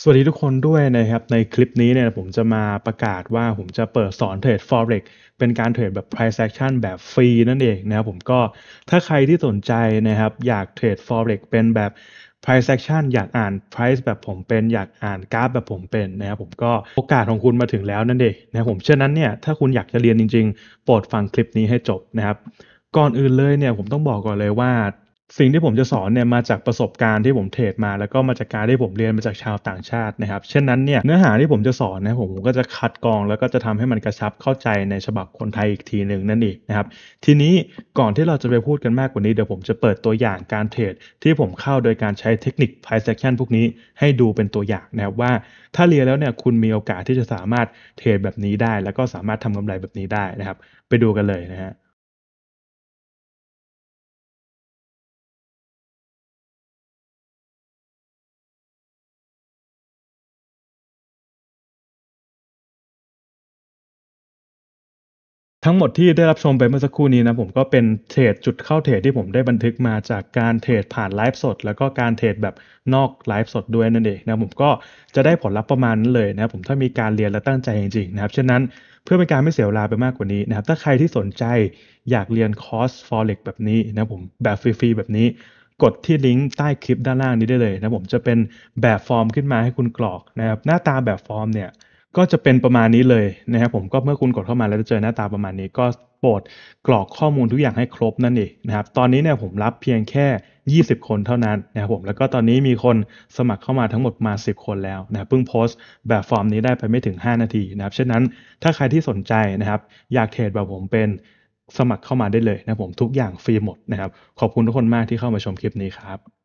สวัสดีทุกคนด้วยนะครับในคลิปนี้เนี่ยผมจะมาประกาศว่าผมจะเปิดสอนเทรด Forex เป็นการเทรดแบบ price action แบบฟรีนั่นเองนะครับผมก็ถ้าใครที่สนใจนะครับอยากเทรด Forex เป็นแบบ price action อยากอ่าน price แบบผมเป็นอยากอ่านกราฟแบบผมเป็นนะครับผมก็โอกาสของคุณมาถึงแล้วนั่นเองนะครับผมเช่นนั้นเนี่ยถ้าคุณอยากจะเรียนจริงๆโปรดฟังคลิปนี้ให้จบนะครับก่อนอื่นเลยเนี่ยผมต้องบอกก่อนเลยว่าสิ่งที่ผมจะสอนเนี่ยมาจากประสบการณ์ที่ผมเทรดมาแล้วก็มาจากการที่ผมเรียนมาจากชาวต่างชาตินะครับเช่นนั้นเนี่ยเนื้อหาที่ผมจะสอนนะผมก็จะคัดกรองแล้วก็จะทำให้มันกระชับเข้าใจในฉบับคนไทยอีกทีหนึ่งนั่นเองนะครับทีนี้ก่อนที่เราจะไปพูดกันมากกว่านี้เดี๋ยวผมจะเปิดตัวอย่างการเทรดที่ผมเข้าโดยการใช้เทคนิคไพ่เ e ็ c t i o n พวกนี้ให้ดูเป็นตัวอย่างนะครับว่าถ้าเรียนแล้วเนี่ยคุณมีโอกาสที่จะสามารถเทรดแบบนี้ได้แล้วก็สามารถทำกำไรแบบนี้ได้นะครับ ไปดูกันเลยนะฮะทั้งหมดที่ได้รับชมไปเมื่อสักครู่นี้นะผมก็เป็นเทรดจุดเข้าเทรดที่ผมได้บันทึกมาจากการเทรดผ่านไลฟ์สด แล้วก็การเทรดแบบนอกไลฟ์สดด้วยนั่นเองนะผมก็จะได้ผลลัพธ์ประมาณนั้นเลยนะผมถ้ามีการเรียนและตั้งใจจริงๆนะครับฉะนั้นเพื่อเป็นการไม่เสียเวลาไปมากกว่านี้นะครับถ้าใครที่สนใจอยากเรียนคอร์ส forex แบบนี้นะผมแบบฟรีๆแบบนี้ กดที่ลิงก์ใต้คลิปด้านล่างนี้ได้เลยนะผมจะเป็นแบบฟอร์มขึ้นมาให้คุณกรอกนะครับหน้าตาแบบฟอร์มเนี่ยก็จะเป็นประมาณนี้เลยนะครับผมก็เมื่อคุณกดเข้ามาแล้วจะเจอหน้าตาประมาณนี้ก็โปรดกรอกข้อมูลทุกอย่างให้ครบนั่นเองนะครับ ตอนนี้เนี่ยผมรับเพียงแค่ 20 คนเท่านั้นนะครับผมแล้วก็ตอนนี้มีคนสมัครเข้ามาทั้งหมดมา 10 คนแล้วนะเพิ่งโพสต์แบบฟอร์มนี้ได้ไปไม่ถึง 5 นาทีนะครับเช่นนั้นถ้าใครที่สนใจนะครับ อยากเทรดแบบผมเป็นสมัครเข้ามาได้เลยนะผมทุกอย่างฟรีหมดนะครับ ขอบคุณทุกคนมากที่เข้ามาชมคลิปนี้ครับ